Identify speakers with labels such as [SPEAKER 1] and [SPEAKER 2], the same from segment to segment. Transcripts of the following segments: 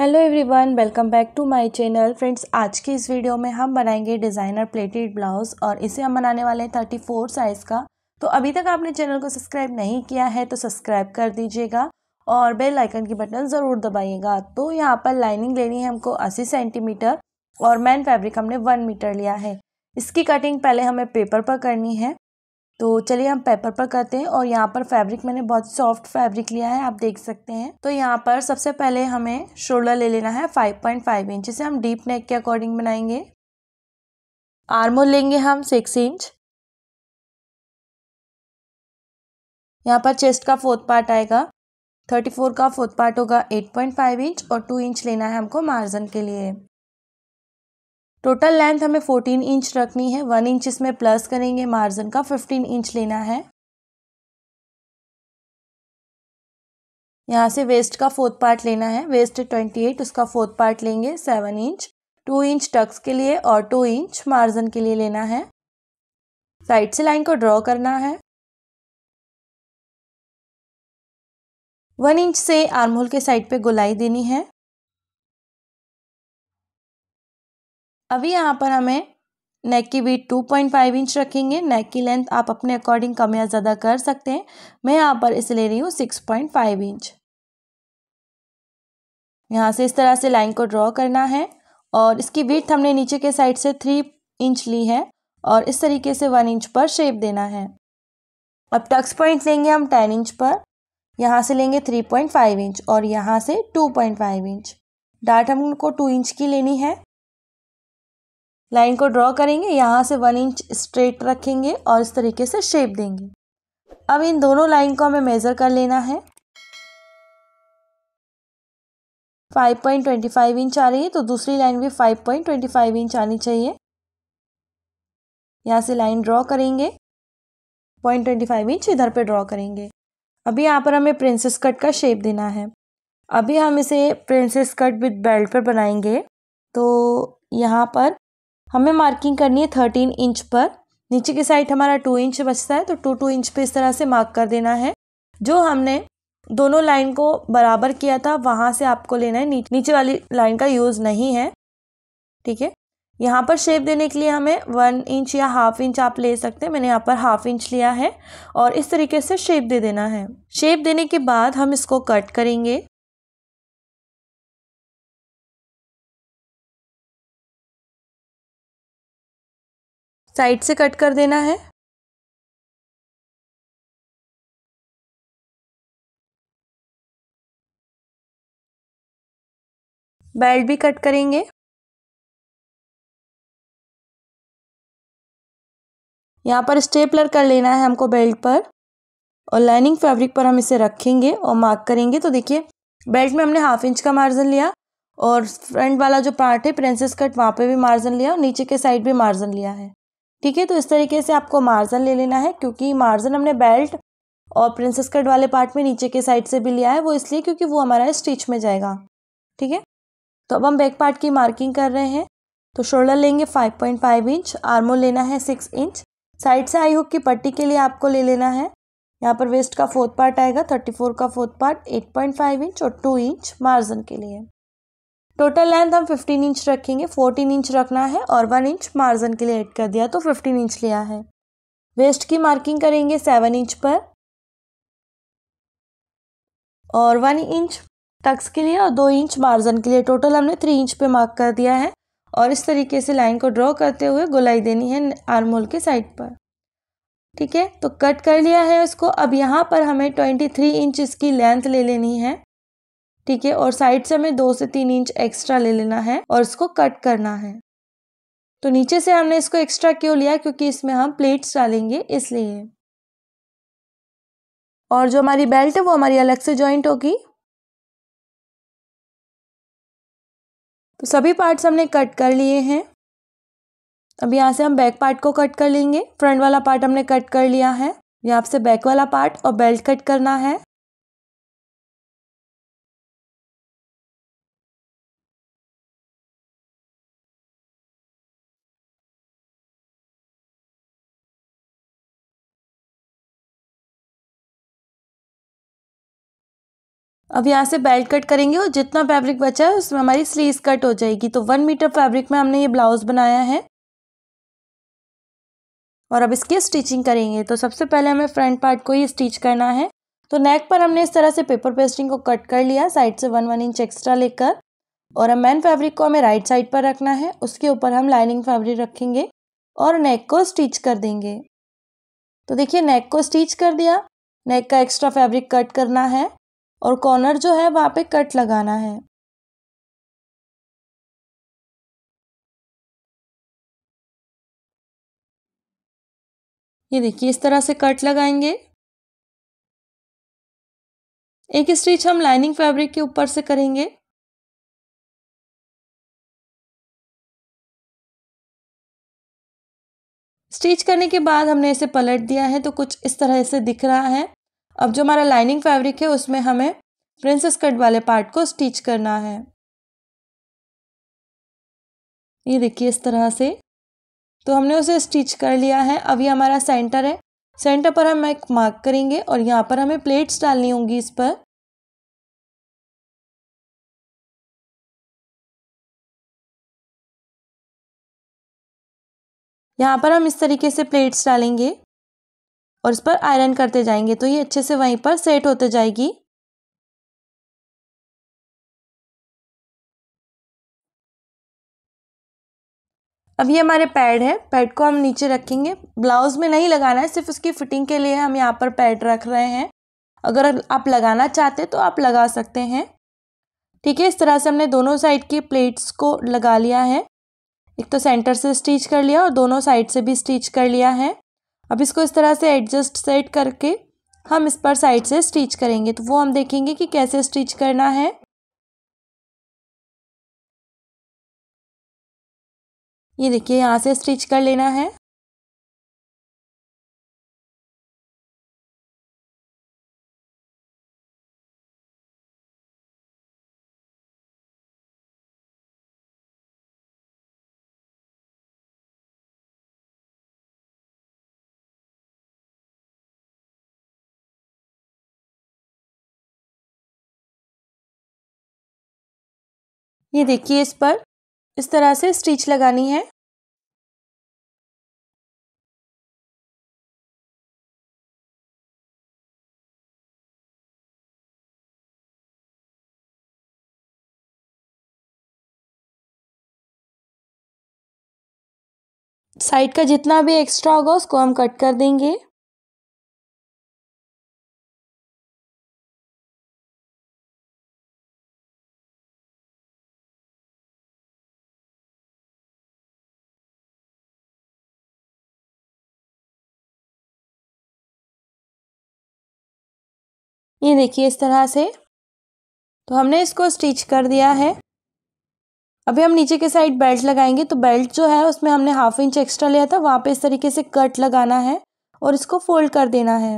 [SPEAKER 1] Hello everyone welcome back to my channel friends आज की इस वीडियो में हम बनाएंगे डिज़ाइनर प्लेटेड ब्लाउज और इसे हम बनाने वाले हैं थर्टी फोर साइज़ का तो अभी तक आपने चैनल को सब्सक्राइब नहीं किया है तो सब्सक्राइब कर दीजिएगा और बेल आइकन की बटन ज़रूर दबाइएगा तो यहाँ पर लाइनिंग लेनी है हमको अस्सी सेंटीमीटर और मैन फैब्रिक हमने वन मीटर लिया है इसकी कटिंग पहले हमें पेपर पर करनी है तो चलिए हम पेपर पर करते हैं और यहाँ पर फैब्रिक मैंने बहुत सॉफ्ट फैब्रिक लिया है आप देख सकते हैं तो यहाँ पर सबसे पहले हमें शोल्डर ले लेना है 5.5 इंच इसे हम डीप नेक के अकॉर्डिंग बनाएंगे आर्मोल लेंगे हम सिक्स इंच यहाँ पर चेस्ट का फोर्थ पार्ट आएगा थर्टी फोर का फोर्थ पार्ट होगा एट पॉइंट फाइव इंच और टू इंच लेना है हमको मार्जन के लिए टोटल लेंथ हमें 14 इंच रखनी है वन इंच इसमें प्लस करेंगे मार्जिन का 15 इंच लेना है यहाँ से वेस्ट का फोर्थ पार्ट लेना है वेस्ट ट्वेंटी एट उसका फोर्थ पार्ट लेंगे seven inch two inch tucks के लिए और टू इंच मार्जिन के लिए लेना है साइड से लाइन को ड्रॉ करना है
[SPEAKER 2] वन इंच से आर्महोल के साइड पे गोलाई देनी है
[SPEAKER 1] अभी यहाँ पर हमें नेक की width two point five inch रखेंगे नेक की लेंथ आप अपने अकॉर्डिंग कम या ज़्यादा कर सकते हैं मैं यहाँ पर इसे ले रही हूँ सिक्स पॉइंट फाइव इंच यहाँ से इस तरह से लाइन को ड्रॉ करना है और इसकी वीट हमने नीचे के साइड से थ्री इंच ली है और इस तरीके से वन इंच पर शेप देना है अब टक्स पॉइंट लेंगे हम टेन इंच पर यहाँ से लेंगे थ्री पॉइंट फाइव इंच और यहाँ से टू पॉइंट फाइव इंच डाट हमको टू इंच की लेनी है लाइन को ड्रॉ करेंगे यहाँ से वन इंच स्ट्रेट रखेंगे और इस तरीके से शेप देंगे अब इन दोनों लाइन को हमें मेज़र कर लेना है 5.25 इंच आ रही है तो दूसरी लाइन भी 5.25 इंच आनी चाहिए यहाँ से लाइन ड्रॉ करेंगे 0.25 इंच इधर पे ड्रॉ करेंगे अभी यहाँ पर हमें प्रिंसेस कट का शेप देना है अभी हम इसे प्रिंसेस कट विद बेल्ट पर बनाएंगे तो यहाँ पर हमें मार्किंग करनी है थर्टीन इंच पर नीचे की साइड हमारा टू इंच बचता है तो टू टू इंच पे इस तरह से मार्क कर देना है जो हमने दोनों लाइन को बराबर किया था वहाँ से आपको लेना है नीचे वाली लाइन का यूज़ नहीं है ठीक है यहाँ पर शेप देने के लिए हमें वन इंच या हाफ इंच आप ले सकते हैं मैंने यहाँ पर हाफ इंच लिया है और इस तरीके से शेप दे देना है शेप देने के बाद हम इसको कट करेंगे
[SPEAKER 2] साइड से कट कर देना है बेल्ट भी कट करेंगे
[SPEAKER 1] यहाँ पर स्टेपलर कर लेना है हमको बेल्ट पर और लाइनिंग फैब्रिक पर हम इसे रखेंगे और मार्क करेंगे तो देखिए बेल्ट में हमने हाफ इंच का मार्जिन लिया और फ्रंट वाला जो पार्ट है प्रिंसेस कट वहाँ पे भी मार्जिन लिया और नीचे के साइड भी मार्जिन लिया है ठीक है तो इस तरीके से आपको मार्जन ले लेना है क्योंकि मार्जन हमने बेल्ट और प्रिंसेस कट वाले पार्ट में नीचे के साइड से भी लिया है वो इसलिए क्योंकि वो हमारा स्टिच में जाएगा ठीक है तो अब हम बैक पार्ट की मार्किंग कर रहे हैं तो शोल्डर लेंगे 5.5 इंच आर्मो लेना है 6 इंच साइड से आई हुक की पट्टी के लिए आपको ले लेना है यहाँ पर वेस्ट का फोर्थ पार्ट आएगा 34 का फोर्थ पार्ट 8.5 इंच और 2 इंच मार्जन के लिए टोटल लेंथ हम 15 इंच रखेंगे 14 इंच रखना है और 1 इंच मार्जिन के लिए ऐड कर दिया तो 15 इंच लिया है वेस्ट की मार्किंग करेंगे 7 इंच पर और 1 इंच टक्स के लिए और 2 इंच मार्जिन के लिए टोटल हमने 3 इंच पे मार्क कर दिया है और इस तरीके से लाइन को ड्रॉ करते हुए गुलाई देनी है आर्म होल के साइड पर ठीक है तो कट कर लिया है उसको अब यहाँ पर हमें ट्वेंटी इंच इसकी लेंथ ले लेनी है ठीक है और साइड से हमें दो से तीन इंच एक्स्ट्रा ले लेना है और इसको कट करना है तो नीचे से हमने इसको एक्स्ट्रा क्यों लिया क्योंकि इसमें हम प्लेट्स डालेंगे इसलिए
[SPEAKER 2] और जो हमारी बेल्ट है वो हमारी अलग से ज्वाइंट होगी
[SPEAKER 1] तो सभी पार्ट्स हमने कट कर लिए हैं अब यहाँ से हम बैक पार्ट को कट कर लेंगे फ्रंट वाला पार्ट हमने कट कर लिया है यहाँ से बैक वाला पार्ट और बेल्ट
[SPEAKER 2] कट करना है
[SPEAKER 1] अब यहाँ से बेल्ट कट करेंगे और जितना फैब्रिक बचा है उसमें हमारी स्लीव कट हो जाएगी तो वन मीटर फैब्रिक में हमने ये ब्लाउज़ बनाया है और अब इसकी स्टिचिंग करेंगे तो सबसे पहले हमें फ्रंट पार्ट को ही स्टिच करना है तो नेक पर हमने इस तरह से पेपर पेस्टिंग को कट कर लिया साइड से वन वन इंच एक्स्ट्रा लेकर और अब मैन फैब्रिक को हमें राइट साइड पर रखना है उसके ऊपर हम लाइनिंग फैब्रिक रखेंगे और नेक को स्टिच कर देंगे तो देखिए नेक को स्टिच कर दिया नेक का एक्स्ट्रा फैब्रिक कट करना है और कॉर्नर जो है वहां पे कट लगाना है।
[SPEAKER 2] ये देखिए इस तरह से कट लगाएंगे एक स्टिच हम लाइनिंग फैब्रिक के ऊपर से करेंगे
[SPEAKER 1] स्टिच करने के बाद हमने इसे पलट दिया है तो कुछ इस तरह से दिख रहा है अब जो हमारा लाइनिंग फैब्रिक है उसमें हमें प्रिंसेस कट वाले पार्ट को स्टिच करना है ये देखिए इस तरह से तो हमने उसे स्टिच कर लिया है अब ये हमारा सेंटर है सेंटर पर हम एक मार्क करेंगे और यहाँ पर हमें प्लेट्स डालनी होंगी इस पर यहाँ पर हम इस तरीके से प्लेट्स डालेंगे और इस पर आयरन करते जाएंगे तो ये अच्छे से वहीं पर सेट होते जाएगी अब ये हमारे पैड है पैड को हम नीचे रखेंगे ब्लाउज़ में नहीं लगाना है सिर्फ उसकी फिटिंग के लिए हम यहाँ पर पैड रख रहे हैं अगर आप लगाना चाहते तो आप लगा सकते हैं ठीक है इस तरह से हमने दोनों साइड की प्लेट्स को लगा लिया है एक तो सेंटर से स्टिच कर लिया और दोनों साइड से भी स्टिच कर लिया है अब इसको इस तरह से एडजस्ट सेट करके हम इस पर साइड से स्टिच करेंगे तो वो हम देखेंगे कि कैसे स्टिच करना है
[SPEAKER 2] ये देखिए यहाँ से स्टिच कर लेना है ये देखिए इस पर इस तरह से स्टिच लगानी है साइड का जितना भी एक्स्ट्रा होगा उसको हम कट कर देंगे
[SPEAKER 1] ये देखिए इस तरह से तो हमने इसको स्टिच कर दिया है अभी हम नीचे के साइड बेल्ट लगाएंगे तो बेल्ट जो है उसमें हमने हाफ इंच एक्स्ट्रा लिया था वहाँ पे इस तरीके से कट लगाना है और इसको फोल्ड कर देना है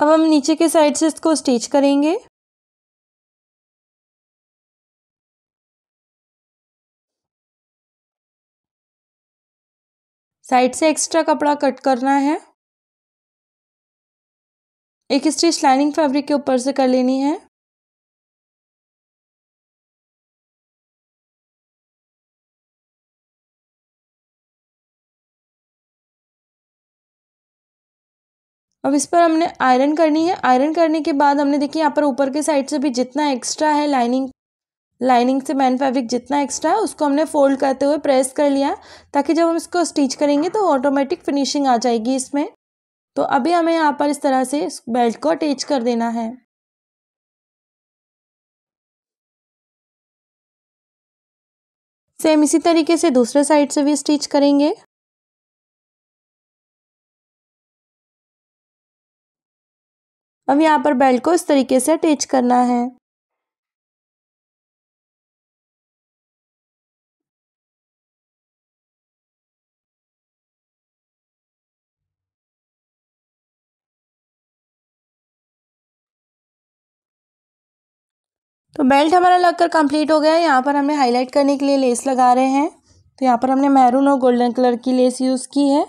[SPEAKER 2] अब हम नीचे के साइड से इसको स्टिच करेंगे साइड से एक्स्ट्रा कपड़ा कट करना है एक स्टिच लाइनिंग फैब्रिक के ऊपर से कर लेनी है
[SPEAKER 1] अब इस पर हमने आयरन करनी है आयरन करने के बाद हमने देखिए यहाँ पर ऊपर के साइड से भी जितना एक्स्ट्रा है लाइनिंग लाइनिंग से मैन फैब्रिक जितना एक्स्ट्रा है उसको हमने फोल्ड करते हुए प्रेस कर लिया ताकि जब हम इसको स्टिच करेंगे तो ऑटोमेटिक फिनिशिंग आ जाएगी इसमें तो अभी हमें यहाँ पर इस तरह से इस बेल्ट को अटैच कर देना है
[SPEAKER 2] सेम इसी तरीके से दूसरे साइड से भी स्टिच करेंगे अब यहाँ पर बेल्ट को इस तरीके से अटैच करना है
[SPEAKER 1] तो बेल्ट हमारा लगकर कंप्लीट हो गया है यहाँ पर हमने हाईलाइट करने के लिए लेस लगा रहे हैं तो यहाँ पर हमने मैरून और गोल्डन कलर की लेस यूज़ की है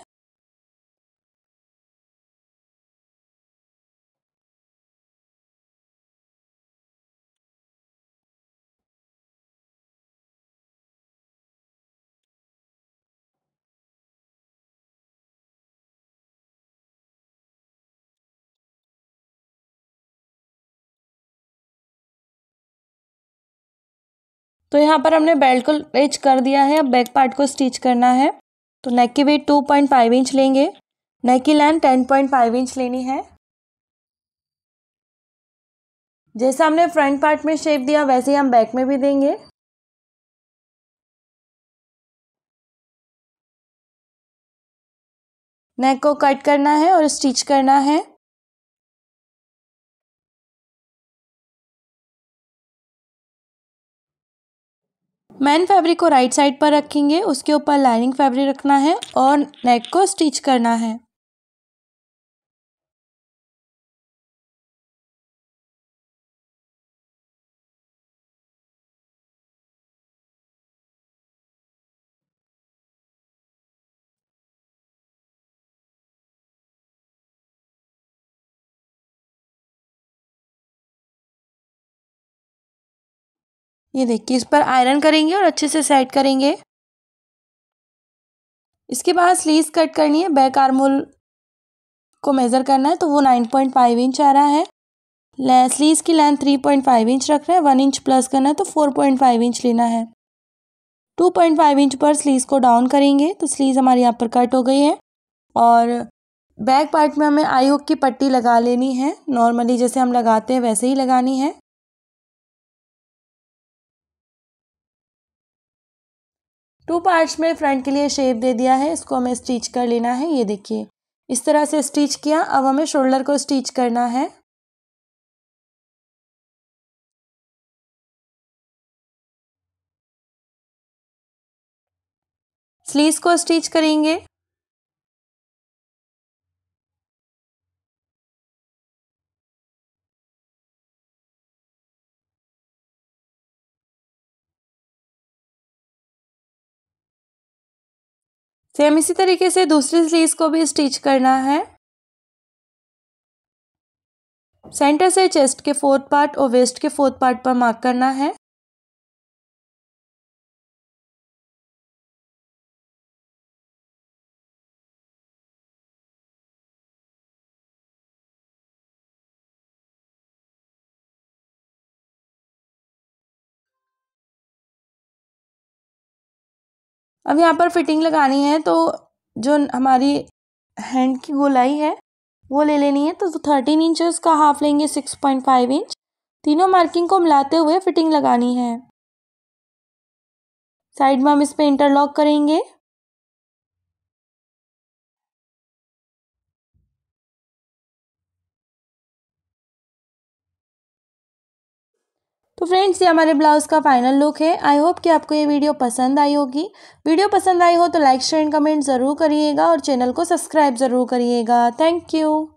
[SPEAKER 1] तो यहाँ पर हमने बेल्ट को एच कर दिया है अब बैक पार्ट को स्टिच करना है तो नेक की width two point five inch लेंगे नेक की length ten point five inch लेनी है जैसा हमने फ्रंट पार्ट में
[SPEAKER 2] शेप दिया वैसे ही हम बैक में भी देंगे नेक को कट करना है और स्टिच करना है
[SPEAKER 1] मैन फैब्रिक को राइट साइड पर रखेंगे उसके ऊपर लाइनिंग फैब्रिक रखना है और नेक को स्टिच करना है
[SPEAKER 2] ये देखिए इस पर आयरन करेंगे और अच्छे से सेट करेंगे
[SPEAKER 1] इसके बाद स्लीव कट करनी है बैक आर्मोल को मेज़र करना है तो वो नाइन पॉइंट फाइव इंच आ रहा है स्लीव की length three point five inch रख रहे हैं वन इंच प्लस करना है तो फोर पॉइंट फाइव इंच लेना है टू पॉइंट फाइव इंच पर स्लीव को डाउन करेंगे तो स्लीव हमारे यहाँ पर कट हो गई है और बैक पार्ट में हमें आई हुक की पट्टी लगा लेनी है नॉर्मली जैसे हम लगाते हैं वैसे ही लगानी है टू पार्ट्स में फ्रंट के लिए शेप दे दिया है इसको हमें स्टिच कर लेना है ये देखिए इस तरह से स्टिच किया अब हमें शोल्डर को स्टिच करना है
[SPEAKER 2] स्लीव्स को स्टिच करेंगे
[SPEAKER 1] सेम तो इसी तरीके से दूसरी स्लीव को भी स्टिच करना है सेंटर से चेस्ट के फोर्थ पार्ट और वेस्ट के फोर्थ पार्ट पर
[SPEAKER 2] मार्क करना है अब यहाँ पर
[SPEAKER 1] फिटिंग लगानी है तो जो हमारी हैंड की गोलाई है वो ले लेनी है तो थर्टीन इंचज़ का हाफ लेंगे सिक्स पॉइंट फाइव इंच तीनों मार्किंग को मिलाते हुए फिटिंग लगानी है साइड में हम इस पर इंटरलॉक करेंगे तो फ्रेंड्स ये हमारे ब्लाउज़ का फाइनल लुक है आई होप कि आपको ये वीडियो पसंद आई होगी वीडियो पसंद आई हो तो लाइक शेयर एंड कमेंट ज़रूर करिएगा और चैनल को सब्सक्राइब ज़रूर करिएगा थैंक यू